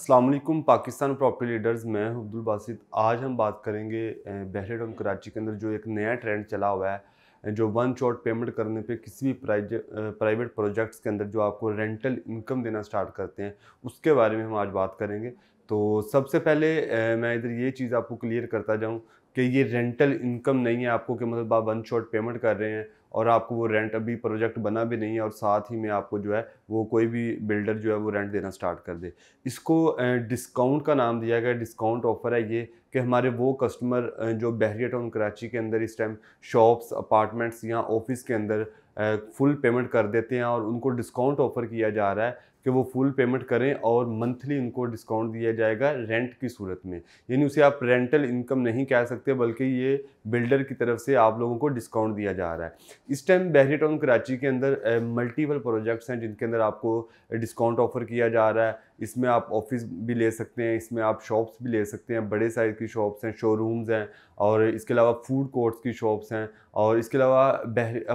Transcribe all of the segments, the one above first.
Aslam Pakistan property leaders मैं अब्दुल बासित आज हम बात करेंगे बहरे टाउन कराची के अंदर जो एक नया ट्रेंड चला हुआ है जो वन शॉट पेमेंट करने पे किसी भी प्राइवेट प्रोजेक्ट्स के अंदर जो आपको रेंटल इनकम देना स्टार्ट करते हैं उसके बारे में हम आज बात करेंगे तो सबसे पहले मैं इधर ये चीज़ आपको क्लियर करता जाऊँ कि ये रेंटल इनकम नहीं है आपको कि मतलब आप वन शॉट पेमेंट कर रहे हैं और आपको वो रेंट अभी प्रोजेक्ट बना भी नहीं है और साथ ही में आपको जो है वो कोई भी बिल्डर जो है वो रेंट देना स्टार्ट कर दे इसको डिस्काउंट का नाम दिया गया डिस्काउंट ऑफ़र है ये कि हमारे वो कस्टमर जो बहरिया टाउन कराची के अंदर इस टाइम शॉप्स अपार्टमेंट्स या ऑफिस के अंदर फुल पेमेंट कर देते हैं और उनको डिस्काउंट ऑफ़र किया जा रहा है कि वो फुल पेमेंट करें और मंथली उनको डिस्काउंट दिया जाएगा रेंट की सूरत में यानी उसे आप रेंटल इनकम नहीं कह सकते बल्कि ये बिल्डर की तरफ से आप लोगों को डिस्काउंट दिया जा रहा है इस टाइम बहरी टाउन कराची के अंदर मल्टीपल प्रोजेक्ट्स हैं जिनके अंदर आपको डिस्काउंट ऑफर किया जा रहा है इसमें आप ऑफिस भी ले सकते हैं इसमें आप शॉप्स भी ले सकते हैं बड़े साइज़ की शॉप्स हैं शोरूम्स हैं और इसके अलावा फूड कोर्ट्स की शॉप्स हैं और इसके अलावा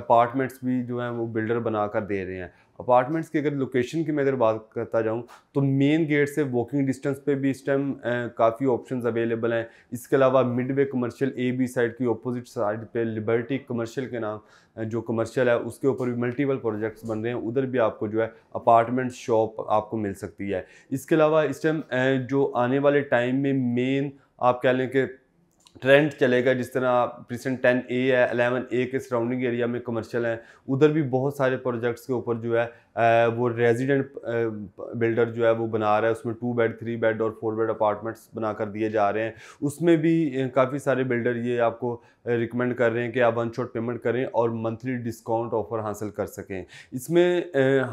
अपार्टमेंट्स भी जो हैं वो बिल्डर बनाकर दे रहे हैं अपार्टमेंट्स की अगर लोकेशन की मैं अगर बात करता जाऊँ तो मेन गेट से वॉकिंग डिस्टेंस पे भी इस टाइम काफ़ी ऑप्शन अवेलेबल हैं इसके अलावा Midway commercial A B side की अपोजिट साइड पे लिबर्टी कमर्शियल के नाम जो कमर्शियल है उसके ऊपर भी मल्टीपल प्रोजेक्ट्स बन रहे हैं उधर भी आपको जो है अपार्टमेंट शॉप आपको मिल सकती है इसके अलावा इस टाइम जो आने वाले टाइम में मेन आप कह लें कि ट्रेंड चलेगा जिस तरह प्रीसेंट टेन ए है अलेवन ए के सराउंडिंग एरिया में कमर्शियल हैं उधर भी बहुत सारे प्रोजेक्ट्स के ऊपर जो है वो रेजिडेंट बिल्डर जो है वो बना रहा है उसमें टू बेड थ्री बेड और फोर बेड अपार्टमेंट्स बना कर दिए जा रहे हैं उसमें भी काफ़ी सारे बिल्डर ये आपको रिकमेंड कर रहे हैं कि आप वन शॉट पेमेंट करें और मंथली डिस्काउंट ऑफर हासिल कर सकें इसमें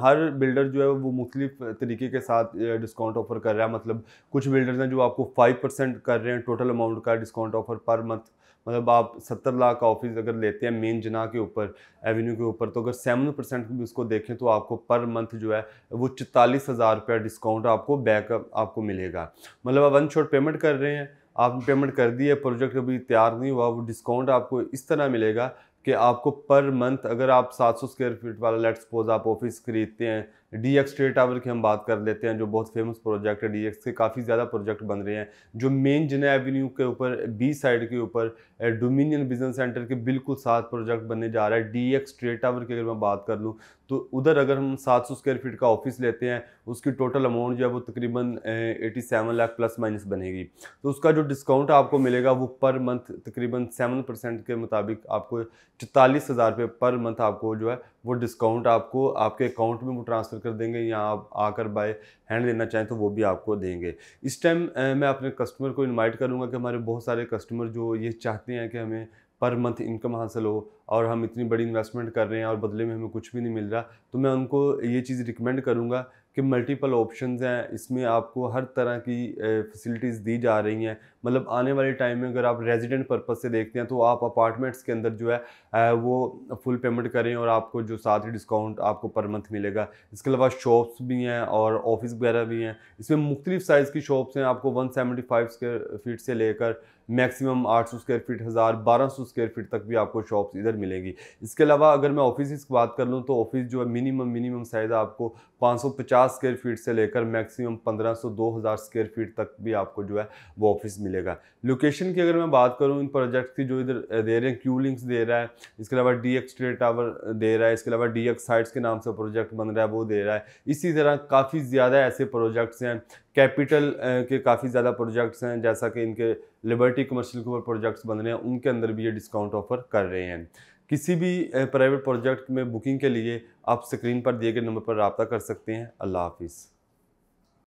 हर बिल्डर जो है वो मुख्तलिफ तरीके के साथ डिस्काउंट ऑफर कर रहा है मतलब कुछ बिल्डर्स हैं जो आपको फाइव परसेंट कर रहे हैं टोटल अमाउंट का डिस्काउंट ऑफर पर मंथ मतलब आप सत्तर लाख का ऑफिस अगर लेते हैं मेन जना के ऊपर एवेन्यू के ऊपर तो अगर सेवन परसेंट भी उसको देखें तो आपको पर मंथ जो है वो चालीस हज़ार रुपया डिस्काउंट आपको बैक आपको मिलेगा मतलब आप वन शॉट पेमेंट कर रहे हैं आप पेमेंट कर दी है प्रोजेक्ट अभी तैयार नहीं हुआ वो डिस्काउंट आपको इस तरह मिलेगा कि आपको पर मंथ अगर आप 700 स्क्वायर फीट वाला लेट सपोज आप ऑफिस खरीदते हैं डी एक्स ट्रेड टावर की हम बात कर लेते हैं जो बहुत फेमस प्रोजेक्ट है डी एक्स के काफ़ी ज़्यादा प्रोजेक्ट बन रहे हैं जो मेन जिन एवेन्यू के ऊपर बी साइड के ऊपर डोमिनियन बिजनेस सेंटर के बिल्कुल साथ प्रोजेक्ट बनने जा रहा है डी एक्स ट्रेड टावर की अगर मैं बात कर लूँ तो उधर अगर हम 700 स्क्वेयर फीट का ऑफिस लेते हैं उसकी टोटल अमाउंट जो है वो तकरीबन 87 लाख प्लस माइनस बनेगी तो उसका जो डिस्काउंट आपको मिलेगा वो पर मंथ तकरीबन सेवन परसेंट के मुताबिक आपको चौतालीस हज़ार रुपये पर मंथ आपको जो है वो डिस्काउंट आपको आपके अकाउंट में वो ट्रांसफ़र कर देंगे या आप आकर बाय हैंड लेना चाहें तो वो भी आपको देंगे इस टाइम मैं अपने कस्टमर को इनवाइट करूँगा कि हमारे बहुत सारे कस्टमर जो ये चाहते हैं कि हमें पर मंथ इनकम हासिल हो और हम इतनी बड़ी इन्वेस्टमेंट कर रहे हैं और बदले में हमें कुछ भी नहीं मिल रहा तो मैं उनको ये चीज़ रिकमेंड करूँगा कि मल्टीपल ऑप्शंस हैं इसमें आपको हर तरह की फैसिलिटीज़ दी जा रही हैं मतलब आने वाले टाइम में अगर आप रेजिडेंट पर्पज़ से देखते हैं तो आप अपार्टमेंट्स के अंदर जो है वो फुल पेमेंट करें और आपको जो साथ ही डिस्काउंट आपको पर मंथ मिलेगा इसके अलावा शॉप्स भी हैं और ऑफिस वगैरह भी हैं इसमें मुख्तलिफ़ साइज़ की शॉप्स हैं आपको one seventy five square feet से लेकर मैक्सिमम सौ स्क्वेयर फीट हज़ार बारह सौ स्क्वेयर फीट तक भी आपको शॉप्स इधर मिलेंगी इसके अलावा अगर मैं ऑफिस की बात कर लूँ तो ऑफिस जो है मिनिमम मिनिमम साइज़ आपको पाँच सौ पचास 50 स्क्वेयर फीट से लेकर मैक्सिमम 1500-2000 स्क्वेयर फीट तक भी आपको जो है वो ऑफिस मिलेगा लोकेशन की अगर मैं बात करूँ इन प्रोजेक्ट की जो इधर दे रहे हैं क्यू लिंक्स दे रहा है इसके अलावा डी एक्स टावर दे रहा है इसके अलावा डी एक्स साइट्स के नाम से प्रोजेक्ट बन रहा है वो दे रहा है इसी तरह काफ़ी ज़्यादा ऐसे प्रोजेक्ट्स हैं कैपिटल के काफ़ी ज़्यादा प्रोजेक्ट्स हैं जैसा कि इनके लिबर्टी कमर्शियल के ऊपर प्रोजेक्ट्स बन रहे हैं उनके अंदर भी ये डिस्काउंट ऑफर कर रहे हैं किसी भी प्राइवेट प्रोजेक्ट में बुकिंग के लिए आप स्क्रीन पर दिए गए नंबर पर रबता कर सकते हैं अल्लाह हाफिज़